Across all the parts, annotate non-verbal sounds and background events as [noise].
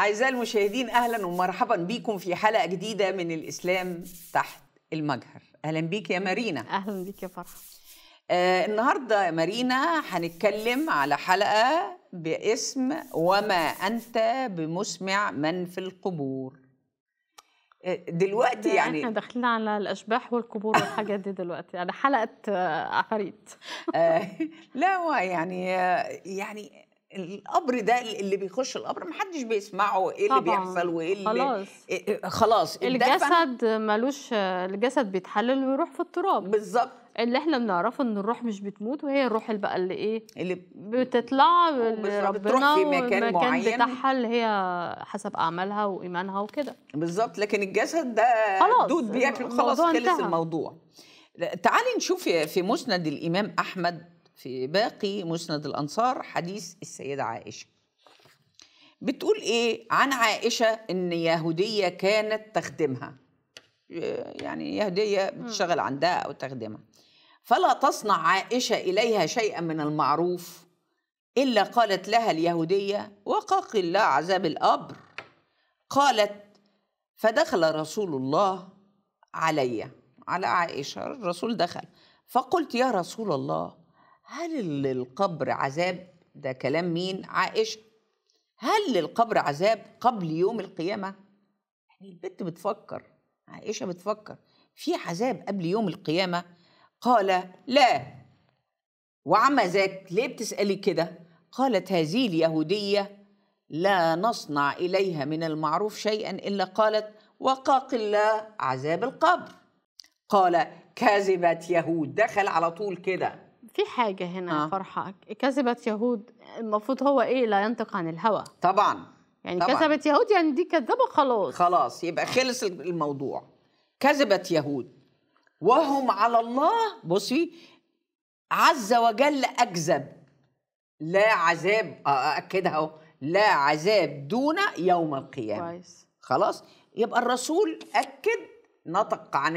أعزائي المشاهدين أهلا ومرحبا بكم في حلقة جديدة من الإسلام تحت المجهر أهلا بيك يا مارينا أهلا بيك يا فرح آه النهاردة يا مارينا هنتكلم على حلقة باسم وما أنت بمسمع من في القبور آه، دلوقتي يعني احنا داخلين على الاشباح والقبور والحاجات دي دلوقتي على حلقه آه، عفاريت آه، [laughs] لا هو يعني يعني القبر ده اللي بيخش القبر محدش بيسمعه ايه اللي طبعا. بيحصل وايه اللي خلاص إيه, إيه، خلاص الجسد ملوش الجسد بيتحلل ويروح في التراب بالظبط اللي احنا بنعرفه ان الروح مش بتموت وهي الروح اللي بقى اللي ايه اللي بتطلع ربنا في مكان معين بتاعها اللي هي حسب اعمالها وايمانها وكده بالظبط لكن الجسد ده خلاص دود بياكل خلاص خلص الموضوع تعالي نشوف في مسند الامام احمد في باقي مسند الأنصار حديث السيدة عائشة بتقول إيه عن عائشة إن يهودية كانت تخدمها آه، يعني يهودية بتشتغل عندها أو تخدمها فلا تصنع عائشة إليها شيئا من المعروف إلا قالت لها اليهودية وقاق الله عذاب القبر قالت فدخل رسول الله علي على عائشة الرسول دخل فقلت يا رسول الله هل القبر عذاب ده كلام مين عائشة هل القبر عذاب قبل يوم القيامة يعني البنت بتفكر عائشة بتفكر في عذاب قبل يوم القيامة قال لا وعما ذاك ليه بتسألي كده قالت هذه اليهودية لا نصنع إليها من المعروف شيئا إلا قالت وقاق الله عذاب القبر قال كذبت يهود دخل على طول كده في حاجة هنا آه. فرحة كذبت يهود المفروض هو إيه لا ينطق عن الهوى طبعا يعني كذبت يهود يعني دي كذابة خلاص خلاص يبقى خلص الموضوع كذبت يهود وهم على الله بصي عز وجل أكذب لا عذاب أأكدها آه، آه، أهو لا عذاب دون يوم القيامة كويس خلاص يبقى الرسول أكد نطق عن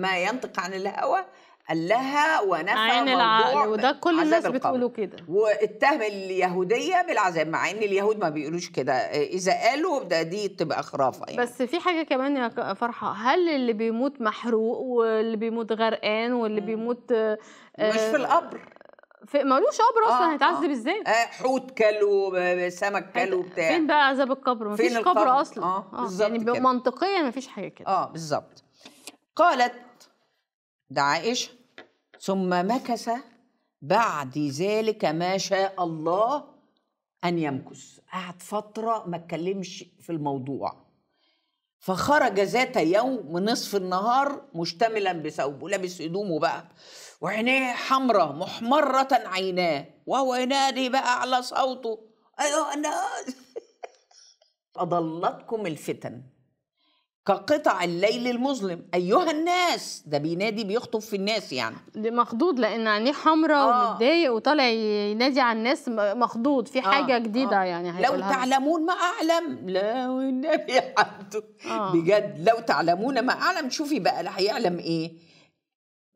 ما ينطق عن الهوى لها ونفى موضوع يعني وده كل الناس بتقولوا كده واتهم اليهوديه بالعذاب مع ان اليهود ما بيقولوش كده اذا قالوا ده دي تبقى خرافه يعني. بس في حاجه كمان يا فرحه هل اللي بيموت محروق واللي بيموت غرقان واللي م. بيموت آه مش في القبر في مالوش قبر اصلا آه هيتعذب آه. ازاي؟ آه حوت كلو سمك كلو بتاع فين بقى عذاب القبر؟ مفيش قبر اصلا اه, آه. يعني منطقيا مفيش حاجه كده اه بالظبط قالت دعائش ثم مكث بعد ذلك ما شاء الله أن يمكث قعد فترة ما اتكلمش في الموضوع فخرج ذات يوم من نصف النهار مشتملا بثوبه لابس هدومه بقى وعينيه حمراء محمرة عيناه وهو ينادي بقى على صوته أيها الناس [laughs] أضلتكم الفتن كقطع الليل المظلم ايها الناس ده بينادي بيخطب في الناس يعني ده مخضوض لان عينيه حمراء آه. ومتضايق وطالع ينادي على الناس مخضوض في آه، حاجه آه. جديده آه. يعني لو تعلمون ما اعلم لا والنبي عبده آه. بجد لو تعلمون ما اعلم شوفي بقى هيعلم ايه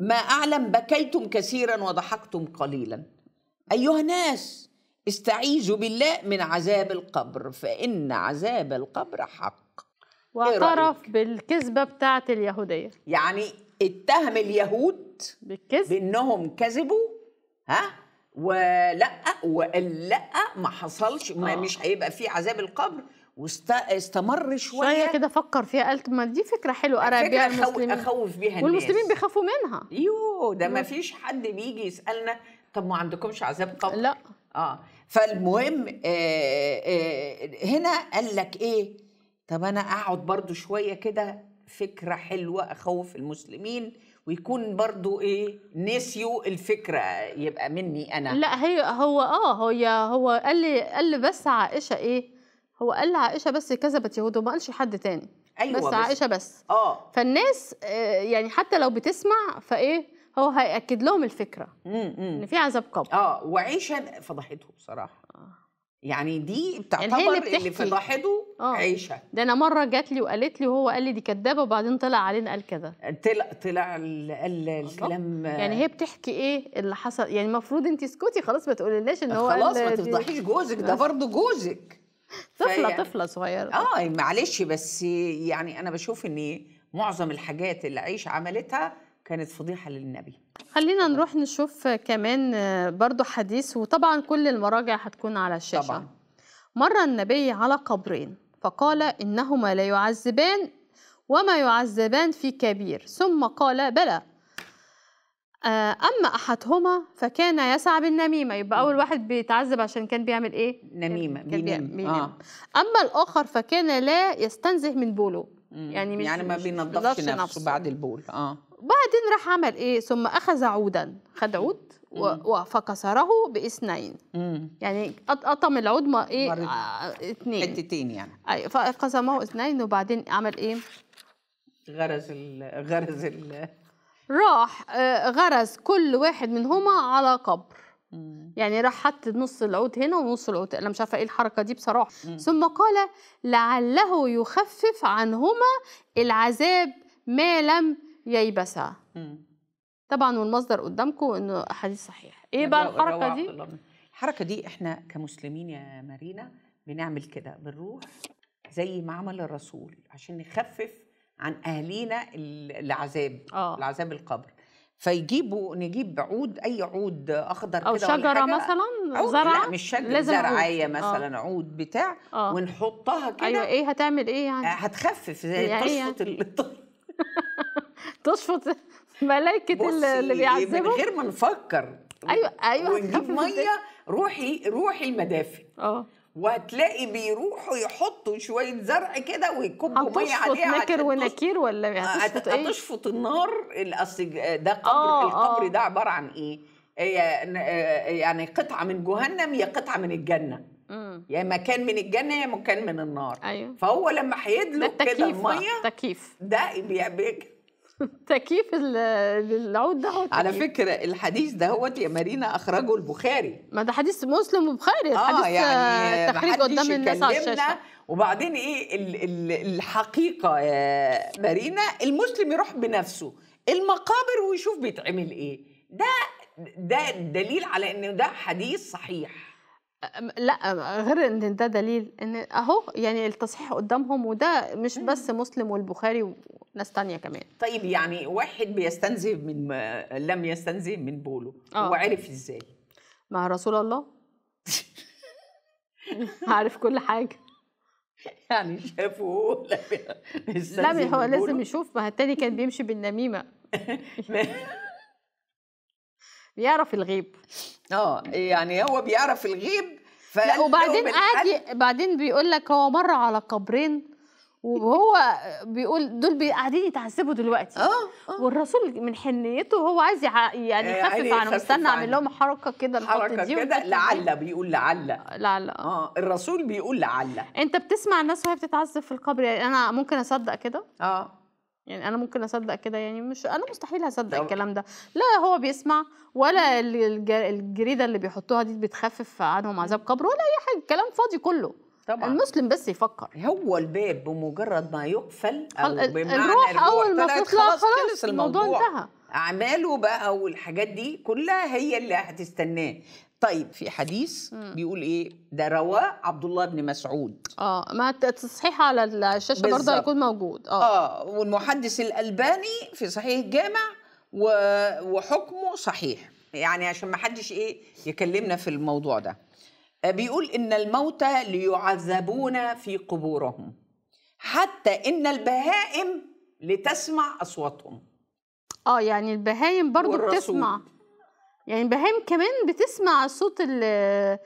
ما اعلم بكيتم كثيرا وضحكتم قليلا ايها الناس استعيذوا بالله من عذاب القبر فان عذاب القبر حق ايه واعترف بالكذبه بتاعه اليهوديه يعني اتهم اليهود بالكذب بانهم كذبوا ها ولا وقال لا ما حصلش ما آه. مش هيبقى في عذاب القبر واستمر شويه شويه كده فكر فيها قالت ما دي فكره حلوه ارى بيها المسلمين اخوف بيها الناس والمسلمين بيخافوا منها يوه ده ما فيش حد بيجي يسالنا طب ما عندكمش عذاب قبر لا اه فالمهم آه آه هنا قال لك ايه طب انا اقعد برضو شويه كده فكره حلوه اخوف المسلمين ويكون برضو ايه نسيوا الفكره يبقى مني انا لا هي هو اه هي هو قال لي قال لي بس عائشه ايه هو قال عائشه بس كذبت يهود وما قالش حد تاني ايوه بس, بس عائشه بس اه فالناس آه، يعني حتى لو بتسمع فايه هو هياكد لهم الفكره ان في عذاب قبر اه وعيشه فضحته بصراحه يعني دي بتعتبر اللي, اللي في ضحضه آه. عيشه ده انا مره جات لي وقالت لي وهو قال لي دي كدابه وبعدين طلع علينا قال كذا طلع طلع قال الكلام يعني هي بتحكي ايه اللي حصل يعني المفروض انت اسكتي خلاص ما تقوليلاش ان هو خلاص ما تفضحيش جوزك ده برضه جوزك طفله طفله صغيره اه معلش بس يعني انا بشوف ان معظم الحاجات اللي عيش عملتها كانت فضيحة للنبي خلينا نروح نشوف كمان آه، برضو حديث وطبعا كل المراجع هتكون على الشاشة طبعا. مر النبي على قبرين فقال إنهما لا يعذبان وما يعذبان في كبير ثم قال بلى آه، أما أحدهما فكان يسعى بالنميمة يبقى أول واحد بيتعذب عشان كان بيعمل إيه؟ نميمة بينام. بينام. آه. أما الآخر فكان لا يستنزه من بوله يعني مش يعني ما بينضفش نفسه, نفسه بعد البول آه بعدين راح عمل ايه ثم اخذ عودا خد عود فكسره باثنين يعني قطم العود ما ايه آه، اثنين حتتين يعني اي فقسمه اثنين وبعدين عمل ايه غرز ال غرز ال راح آه، غرز كل واحد منهما على قبر يعني راح حط نص العود هنا ونص العود انا مش عارفه ايه الحركه دي بصراحه ثم قال لعله يخفف عنهما العذاب ما لم ييبسا طبعا والمصدر قدامكم انه حديث صحيح ايه يعني بقى الحركه دي الحركه دي احنا كمسلمين يا مارينا بنعمل كده بنروح زي ما عمل الرسول عشان نخفف عن اهالينا العذاب آه. العذاب القبر فيجيبوا نجيب عود اي عود اخضر كده او شجره مثلا زرع لا مش شجره لازم زرعيه عود. آه. مثلا آه. عود بتاع آه. ونحطها كده ايوه ايه هتعمل ايه يعني آه، هتخفف زي يعني قصه إيه يعني. [laughs] تشفط ملائكه اللي بيعذبهم من غير ما نفكر ايوه ايوه ونجيب ميه روحي روحي المدافئ اه وهتلاقي بيروحوا يحطوا شويه زرع كده ويكبوا ميه عليها نكر ونكير ولا هتشفط ايه؟ هتشفط النار اصل ده قبر آه القبر آه. ده عباره عن ايه؟ آه، يعني قطعه من جهنم يا قطعه من الجنه يا يعني مكان من الجنه يا مكان من النار أيوه. فهو لما هيدلق كده الميه ده تكييف ده بيبقى [laughs] تكييف العود ده على فكره الحديث هو يا مارينا اخرجه البخاري ما ده حديث مسلم وبخاري اه يعني تخريج قدام الناس على الشاشه وبعدين ايه الحقيقه يا مارينا المسلم يروح بنفسه المقابر ويشوف بيتعمل ايه ده ده دليل على ان ده حديث صحيح لا غير ان ده دليل ان اهو يعني التصحيح قدامهم وده مش إمم. بس مسلم والبخاري وناس تانية كمان طيب يعني واحد بيستنزف من لم يستنزف من بوله آه. وعرف ازاي مع رسول الله [laughs] عارف كل حاجه يعني شافه لم لا هو لازم يشوف ما التاني كان بيمشي بالنميمه [laughs] بيعرف الغيب اه يعني هو بيعرف الغيب لا وبعدين قاعد بعدين بيقول لك هو مر على قبرين وهو بيقول دول قاعدين يتعذبوا دلوقتي آه،, اه والرسول من حنيته هو عايز يعني آه، يخفف عنهم استنى اعمل لهم حركه كده حركه كده لعل بيقول لعل لعل آه. اه الرسول بيقول لعل انت بتسمع الناس وهي بتتعذب في القبر يعني انا ممكن اصدق كده اه يعني انا ممكن اصدق كده يعني مش انا مستحيل هصدق الكلام ده لا هو بيسمع ولا الجريده اللي بيحطوها دي بتخفف عنهم عذاب قبر ولا اي حاجه كلام فاضي كله طبعا المسلم بس يفكر هو الباب بمجرد ما يقفل او بمعنى الروح, اول ما تطلع خلاص, خلاص الموضوع, الموضوع انتهى اعماله بقى والحاجات دي كلها هي اللي هتستناه طيب في حديث مم. بيقول ايه ده رواه عبد الله بن مسعود اه ما التصحيح على الشاشه برضه هيكون موجود اه اه والمحدث الالباني في صحيح الجامع وحكمه صحيح يعني عشان ما حدش ايه يكلمنا في الموضوع ده آه، بيقول إن الموتى ليعذبون في قبورهم حتى إن البهائم لتسمع أصواتهم آه يعني البهائم برضو والرسول. بتسمع يعني البهائم كمان بتسمع صوت ال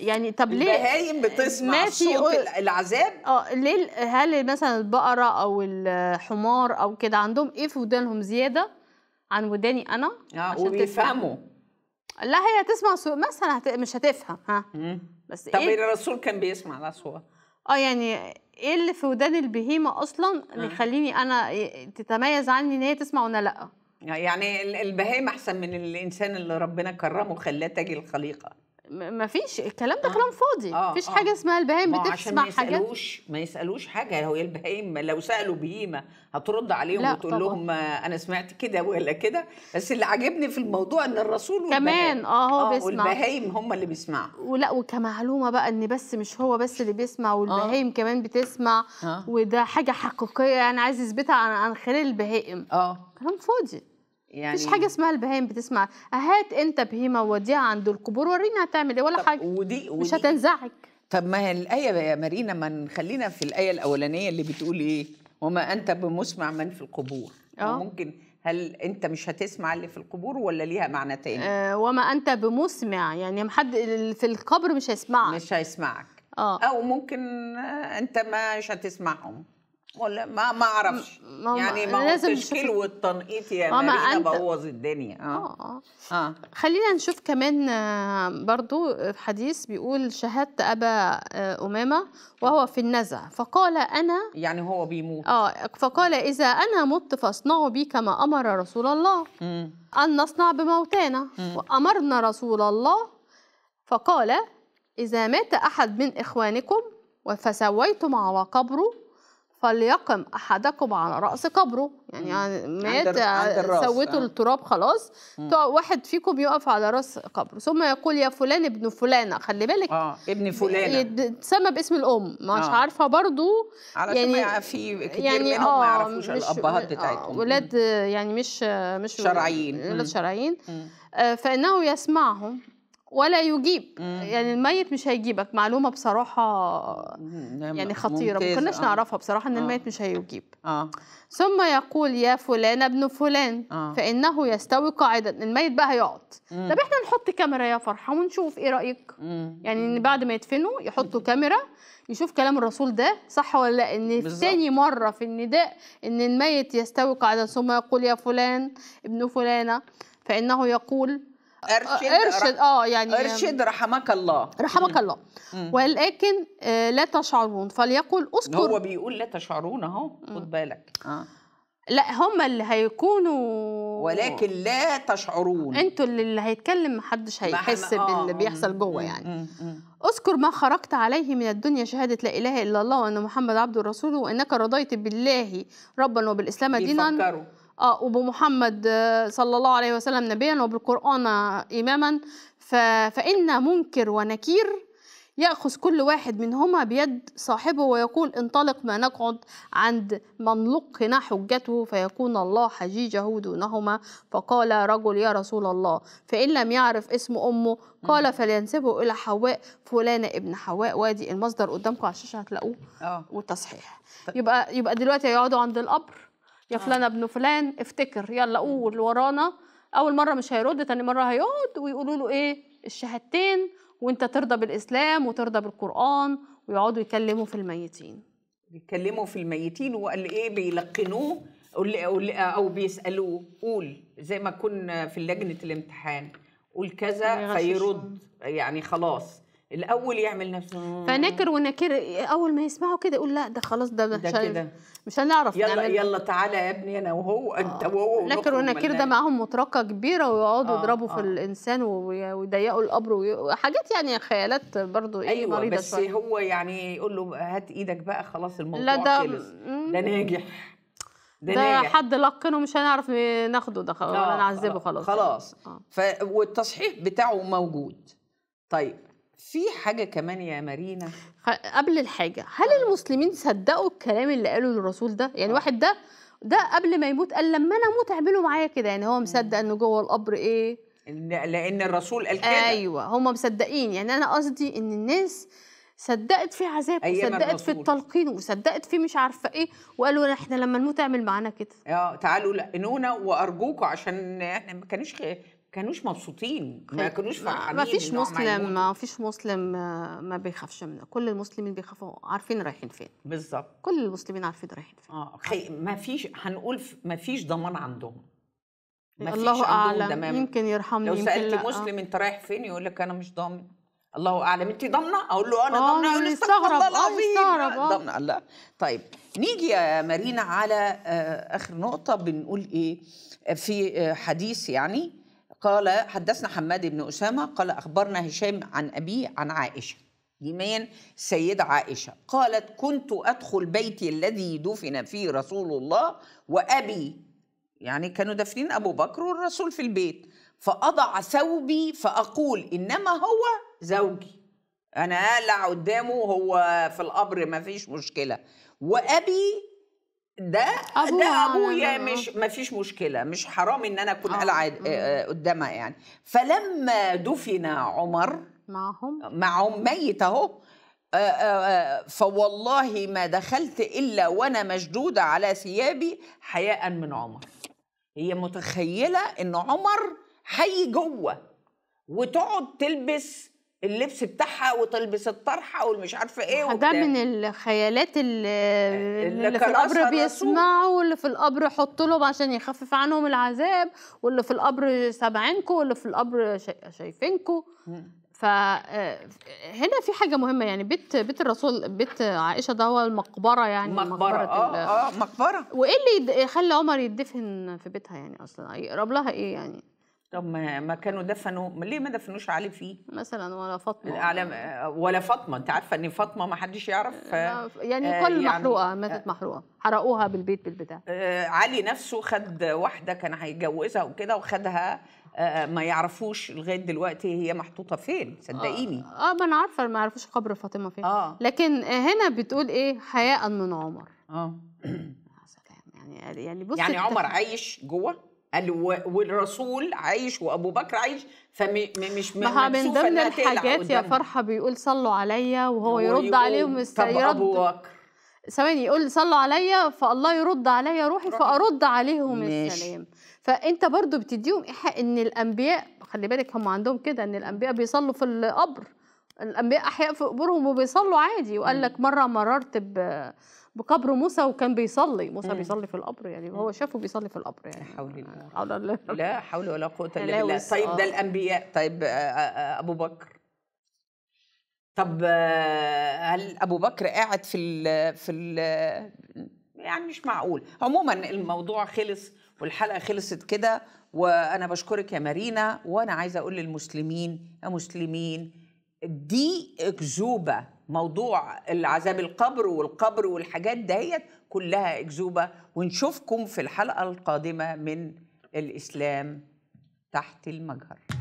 يعني طب ليه البهايم بتسمع صوت العذاب اه ليه هل مثلا البقره او الحمار او كده عندهم ايه في ودانهم زياده عن وداني انا اه وبيفهموا لا هي هتسمع صوت مثلا هت... مش هتفهم ها بس طب إيه؟ الرسول كان بيسمع الاصوات اه يعني ايه اللي في ودان البهيمه اصلا اللي آه. يخليني انا تتميز عني ان هي تسمع وانا لا يعني البهيمه احسن من الانسان اللي ربنا كرمه وخلاه تاج الخليقه ما فيش الكلام ده آه. كلام فاضي آه فيش آه حاجه اسمها البهايم بتسمع عشان ما يسالوش حاجات. ما يسالوش حاجه هو البهايم لو سالوا بهيمه هترد عليهم وتقول لهم آه، انا سمعت كده ولا كده بس اللي عاجبني في الموضوع ان الرسول كمان اه هو آه بيسمع والبهايم هم اللي بيسمعوا ولا وكمعلومه بقى ان بس مش هو بس اللي بيسمع آه. والبهايم آه كمان بتسمع آه وده حاجه حقيقيه انا يعني عايز اثبتها عن خلال البهائم اه كلام فاضي يعني مفيش حاجه اسمها البهايم بتسمع هات انت بهيمه وديها عند القبور ورينا هتعمل ايه ولا حاجه ودي, ودي مش هتنزعج طب ما هي الايه يا مارينا ما خلينا في الايه الاولانيه اللي بتقول ايه وما انت بمسمع من في القبور أوه. آه. ممكن هل انت مش هتسمع اللي في القبور ولا ليها معنى تاني آه وما انت بمسمع يعني حد في القبر مش هيسمعك مش هيسمعك آه. او ممكن آه، انت مش هتسمعهم ولا ما ما اعرفش يعني ما هو التشكيل والتنقيط يا يعني، آه، مارينا بوظ الدنيا اه اه اه خلينا نشوف كمان آه، برضو حديث بيقول شهدت ابا آه، امامه وهو في النزع فقال انا يعني هو بيموت اه فقال اذا انا مت فاصنعوا بي كما امر رسول الله م. ان نصنع بموتانا وامرنا رسول الله فقال اذا مات احد من اخوانكم فسويتم على قبره فليقم احدكم على راس قبره يعني, يعني مات آه، سويته التراب آه. خلاص واحد فيكم يقف على راس قبره ثم يقول يا فلان ابن فلانه خلي بالك اه ابن فلانه يتسمى باسم الام مش آه. عارفه برضو علشان يعني في كتير يعني منهم آه ما يعرفوش الابهات آه، بتاعتهم آه ولاد يعني مش مش شرعيين ولاد شرعيين آه فانه يسمعهم ولا يجيب مم. يعني الميت مش هيجيبك معلومه بصراحه نعم، يعني خطيره ما كناش آه. نعرفها بصراحه ان آه. الميت مش هيجيب آه. ثم يقول يا فلان ابن فلان آه. فانه يستوي قاعدا الميت بقى هيقعد طب احنا نحط كاميرا يا فرحه ونشوف ايه رايك مم. يعني ان بعد ما يدفنوا يحطوا كاميرا يشوف كلام الرسول ده صح ولا لا ان بالزبط. مره في النداء ان الميت يستوي قاعدا ثم يقول يا فلان ابن فلانه فانه يقول ارشد آه، ارشد اه يعني ارشد رحمك الله رحمك الله مم. ولكن آه، لا تشعرون فليقل اذكر هو بيقول لا تشعرون اهو خد بالك اه لا هم اللي هيكونوا ولكن لا تشعرون انتوا اللي هيتكلم محدش هيحس آه. باللي بيحصل جوه يعني مم. مم. اذكر ما خرجت عليه من الدنيا شهادة لا إله إلا الله وأن محمد عبد الرسول وأنك رضيت بالله ربا وبالإسلام دينا آه، محمد آه، صلى الله عليه وسلم نبيا وبالقرآن إماما فإن منكر ونكير يأخذ كل واحد منهما بيد صاحبه ويقول انطلق ما نقعد عند من لقنا حجته فيكون الله حجيجه دونهما فقال رجل يا رسول الله فإن لم يعرف اسم أمه قال فلينسبه إلى حواء فلان ابن حواء وادي المصدر قدامكم على الشاشة هتلاقوه آه. والتصحيح طيب. يبقى يبقى دلوقتي هيقعدوا عند القبر يا آه. فلان ابن فلان افتكر يلا قول ورانا اول مره مش هيرد تاني مره هيقعد ويقولوا له ايه الشهادتين وانت ترضى بالاسلام وترضى بالقران ويقعدوا يكلموا في الميتين يتكلموا في الميتين وقال ايه بيلقنوه او بيسالوه قول زي ما كنا في لجنه الامتحان قول كذا فيرد يعني خلاص الاول يعمل نفسه فنكر ونكر اول ما يسمعوا كده يقول لا ده خلاص ده, ده كده مش هنعرف يلا نعمل يلا تعالى يا ابني انا وهو آه انت وهو نكر ونكر ده إيه؟ معاهم مطرقه كبيره ويقعدوا آه، يضربوا آه في الانسان ويضيقوا القبر وحاجات يعني خيالات برضو ايه أيوة مريضه بس شوية. هو يعني يقول له هات ايدك بقى خلاص الموضوع لا ده خلص ده ناجح ده, ده حد لقنه مش هنعرف ناخده ده خلاص آه، ولا نعذبه خلاص خلاص, آه. والتصحيح بتاعه موجود طيب في حاجه كمان يا مارينا قبل الحاجه هل آه. المسلمين صدقوا الكلام اللي قاله الرسول ده يعني آه. واحد ده ده قبل ما يموت قال لما انا اموت اعملوا معايا كده يعني هو آه. مصدق انه جوه القبر ايه لان الرسول قال كده ايوه هم مصدقين يعني انا قصدي ان الناس صدقت في عذاب وصدقت في التلقين وصدقت في مش عارفه ايه وقالوا احنا لما نموت اعمل معانا كده اه تعالوا لقنونا وارجوكوا عشان احنا ما كانش كانوش مبسوطين ما كانوش فرحانين ما فيش مسلم ما فيش مسلم آه، ما بيخافش منه كل المسلمين بيخافوا عارفين رايحين فين بالظبط كل المسلمين عارفين رايحين فين اه خي... ما فيش هنقول ما فيش ضمان عندهم ما الله فيش اعلم عندهم يمكن يرحمني لو سالت يمكن آه. مسلم انت رايح فين يقول لك انا مش ضامن الله اعلم انت ضامنه اقول له انا آه، ضامنه يقول استغفر استغرب استغرب ضامنه لا طيب نيجي يا مارينا على اخر نقطه بنقول ايه في حديث يعني قال حدثنا حماد بن أسامة قال أخبرنا هشام عن أبيه عن عائشة مين سيدة عائشة قالت كنت أدخل بيتي الذي دفن فيه رسول الله وأبي يعني كانوا دافنين أبو بكر والرسول في البيت فأضع ثوبي فأقول إنما هو زوجي أنا أقلع قدامه هو في القبر ما فيش مشكلة وأبي ده أبوها ده ابويا مش ما فيش مشكله مش حرام ان انا اكون قلعه آه. آه، آه، قدامها يعني فلما دفن عمر معهم معهم ميت اهو فوالله ما دخلت الا وانا مشدوده على ثيابي حياء من عمر هي متخيله ان عمر حي جوه وتقعد تلبس اللبس بتاعها وتلبس الطرحه والمش عارفه ايه وده من الخيالات اللي, آه، اللي, اللي في القبر بيسمعوا واللي في القبر يحط لهم عشان يخفف عنهم العذاب واللي في القبر سامعينكم واللي في القبر شايفينكم فهنا آه، في حاجه مهمه يعني بيت بيت الرسول بيت عائشه ده هو المقبره يعني مقبره مقبره اه, آه مقبره وايه اللي يخلي عمر يدفن في بيتها يعني اصلا يقرب لها ايه يعني طب ما ما كانوا دفنوا ما ليه ما دفنوش علي فيه مثلا ولا فاطمه الاعلام ولا فاطمه انت عارفه ان فاطمه ما حدش يعرف آه، يعني كل آه، يعني محروقه آه. ماتت محروقه حرقوها بالبيت بالبتاع علي نفسه خد واحده كان هيتجوزها وكده وخدها ما يعرفوش لغايه دلوقتي هي محطوطه فين صدقيني اه, آه ما انا عارفه ما يعرفوش قبر فاطمه فين آه. لكن هنا بتقول ايه حياء من عمر اه سلام يعني يعني بص يعني عمر عايش جوه والرسول عايش وابو بكر عايش فمش ما من ضمن الحاجات يا فرحه بيقول صلوا عليا وهو يرد عليهم طب ابو بكر ثواني يقول صلوا عليا فالله يرد عليا روحي فارد عليهم ماشي. السلام فانت برضو بتديهم ايحاء ان الانبياء خلي بالك هم عندهم كده ان الانبياء بيصلوا في القبر الانبياء احياء في قبورهم وبيصلوا عادي وقال لك مره مررت ب بقبر موسى وكان بيصلي موسى بيصلي في القبر يعني هو شافه بيصلي في القبر يعني حول الله حول لا حول ولا قوه الا بالله طيب ده آه. الانبياء طيب آه، آه، ابو بكر طب هل ابو بكر قاعد في ال في ال يعني مش معقول عموما الموضوع خلص والحلقه خلصت كده وانا بشكرك يا مارينا وانا عايزه اقول للمسلمين يا مسلمين دي اكذوبه موضوع العذاب القبر والقبر والحاجات دهيت كلها اكذوبه ونشوفكم في الحلقه القادمه من الاسلام تحت المجهر